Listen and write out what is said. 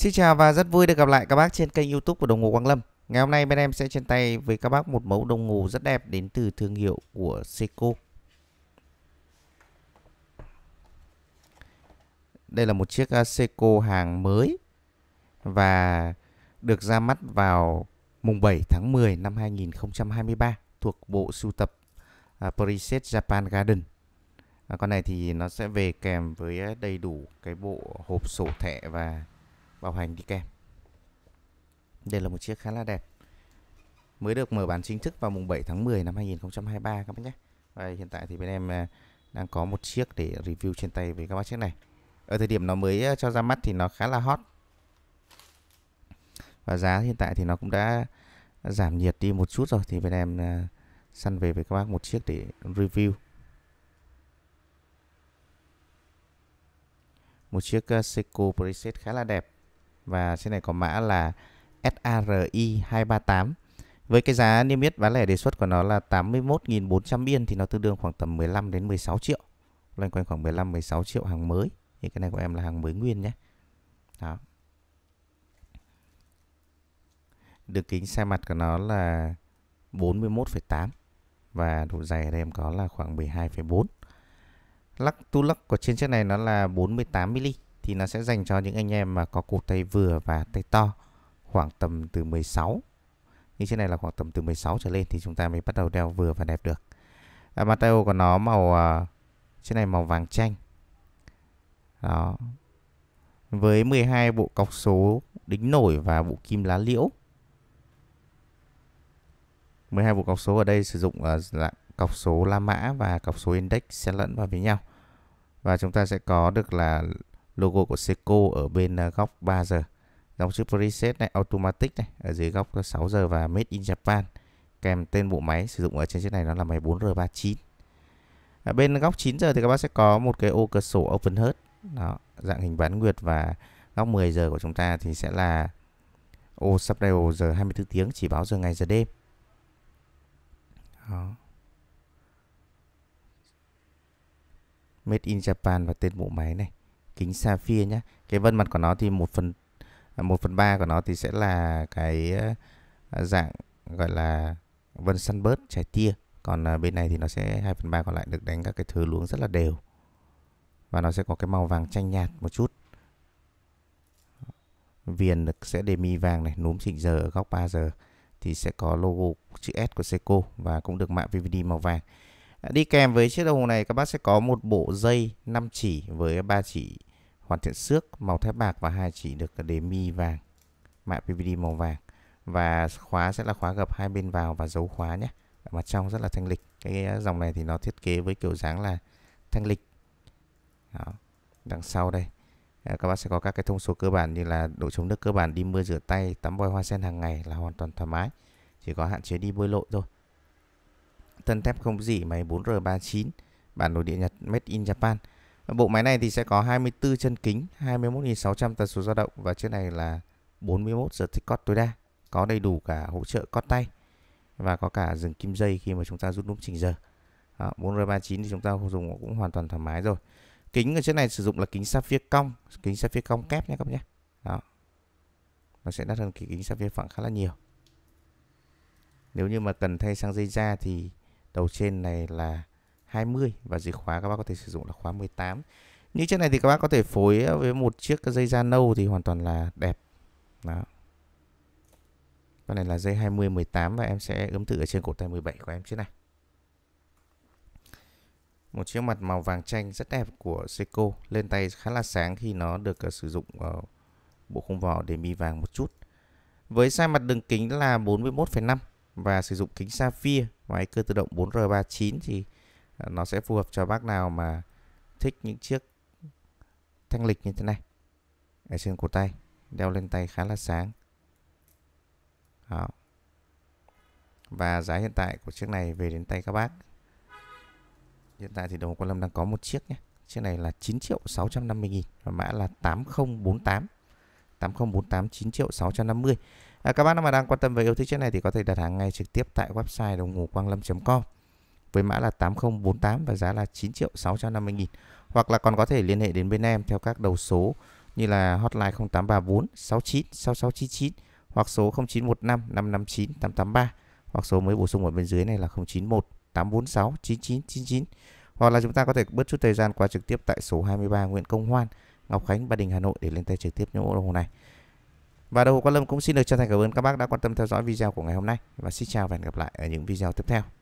Xin chào và rất vui được gặp lại các bác trên kênh youtube của Đồng Hồ Quang Lâm Ngày hôm nay bên em sẽ trên tay với các bác một mẫu đồng hồ rất đẹp đến từ thương hiệu của Seiko Đây là một chiếc à, Seiko hàng mới và được ra mắt vào mùng 7 tháng 10 năm 2023 thuộc bộ sưu tập à, Preset Japan Garden à, con này thì nó sẽ về kèm với đầy đủ cái bộ hộp sổ thẻ và bảo hành đi kèm đây là một chiếc khá là đẹp mới được mở bán chính thức vào mùng 7 tháng 10 năm 2023 các bác nhé và hiện tại thì bên em à, đang có một chiếc để review trên tay với các bác chiếc này ở thời điểm nó mới à, cho ra mắt thì nó khá là hot và giá hiện tại thì nó cũng đã giảm nhiệt đi một chút rồi thì bên em à, săn về với các bác một chiếc để review một chiếc Seiko preset khá là đẹp và trên này có mã là SARI238. Với cái giá niêm yết bán lẻ đề xuất của nó là 81.400 yên thì nó tương đương khoảng tầm 15 đến 16 triệu. Loanh quanh khoảng 15 16 triệu hàng mới. Thì cái này của em là hàng mới nguyên nhé. Đó. Đường kính xe mặt của nó là 41,8 và độ dày ở đây em có là khoảng 12,4. Lắc tu lắc của trên chiếc này nó là 48 mm thì nó sẽ dành cho những anh em mà có cụt tay vừa và tay to khoảng tầm từ 16 như thế này là khoảng tầm từ 16 trở lên thì chúng ta mới bắt đầu đeo vừa và đẹp được à, Mateo của nó màu à, trên này màu vàng chanh đó với 12 bộ cọc số đính nổi và bộ kim lá liễu 12 bộ cọc số ở đây sử dụng à, là dạng cọc số La Mã và cọc số Index sẽ lẫn vào với nhau. Và chúng ta sẽ có được là logo của Seiko ở bên à, góc 3 giờ dòng chữ preset này automatic này ở dưới góc 6 giờ và made in Japan kèm tên bộ máy sử dụng ở trên chiếc này nó là máy 4R39 ở bên góc 9 giờ thì các bác sẽ có một cái ô cửa sổ open heart đó, dạng hình bán nguyệt và góc 10 giờ của chúng ta thì sẽ là ô sắp đều giờ 24 tiếng chỉ báo giờ ngày giờ đêm đó. Made in Japan và tên bộ máy này kính sapphire nhé cái vân mặt của nó thì một phần à, một phần ba của nó thì sẽ là cái à, dạng gọi là vân sunburst trái tia còn à, bên này thì nó sẽ 2 phần 3 còn lại được đánh các cái thứ luống rất là đều và nó sẽ có cái màu vàng chanh nhạt một chút viền được sẽ đề mi vàng này núm chỉnh giờ ở góc 3 giờ thì sẽ có logo chữ S của Seiko và cũng được mạ VVD màu vàng đi kèm với chiếc đồng hồ này các bác sẽ có một bộ dây 5 chỉ với 3 chỉ hoàn thiện xước màu thép bạc và hai chỉ được đề mi vàng mạ PVD màu vàng và khóa sẽ là khóa gập hai bên vào và dấu khóa nhé mặt trong rất là thanh lịch cái dòng này thì nó thiết kế với kiểu dáng là thanh lịch Đó. đằng sau đây à, các bác sẽ có các cái thông số cơ bản như là độ chống nước cơ bản đi mưa rửa tay tắm vòi hoa sen hàng ngày là hoàn toàn thoải mái chỉ có hạn chế đi bơi lội thôi thân thép không dỉ máy 4R39 bản đồ địa Nhật made in Japan Bộ máy này thì sẽ có 24 chân kính, 21.600 tần số dao động và chiếc này là 41 giờ tích cót tối đa. Có đầy đủ cả hỗ trợ cót tay và có cả dừng kim dây khi mà chúng ta rút nút chỉnh giờ. Đó, 4R39 thì chúng ta dùng cũng hoàn toàn thoải mái rồi. Kính ở trên này sử dụng là kính sapphire cong, kính sapphire cong kép nha các bạn nhé. Đó. Nó sẽ đắt hơn cái kính sapphire phẳng khá là nhiều. Nếu như mà cần thay sang dây da thì đầu trên này là 20 và dì khóa các bác có thể sử dụng là khóa 18. như chiếc này thì các bác có thể phối với một chiếc dây da nâu thì hoàn toàn là đẹp. Đó. Con này là dây 20 18 và em sẽ ướm thử ở trên cổ tay 17 của em chiếc này. Một chiếc mặt màu vàng chanh rất đẹp của Seiko, lên tay khá là sáng khi nó được uh, sử dụng uh, bộ khung vỏ để mi vàng một chút. Với size mặt đường kính là 41,5 và sử dụng kính sapphire máy cơ tự động 4R39 thì nó sẽ phù hợp cho bác nào mà thích những chiếc thanh lịch như thế này ở trên cổ tay đeo lên tay khá là sáng Đó. và giá hiện tại của chiếc này về đến tay các bác hiện tại thì đồng quan lâm đang có một chiếc nhé chiếc này là 9 triệu 650 nghìn và mã là 8048 8048 9 triệu 650 à, các bác nào mà đang quan tâm và yêu thích chiếc này thì có thể đặt hàng ngay trực tiếp tại website đồng ngủ quang lâm.com với mã là 8048 và giá là 9 triệu 650 nghìn. Hoặc là còn có thể liên hệ đến bên em theo các đầu số như là hotline 0834 69 6699 hoặc số 0915 559 883 hoặc số mới bổ sung ở bên dưới này là 091 846 9999 hoặc là chúng ta có thể bớt chút thời gian qua trực tiếp tại số 23 Nguyễn Công Hoan, Ngọc Khánh, Ba Đình, Hà Nội để lên tay trực tiếp những bộ đồng hồ này. Và đầu Quang Lâm cũng xin được chân thành cảm ơn các bác đã quan tâm theo dõi video của ngày hôm nay và xin chào và hẹn gặp lại ở những video tiếp theo.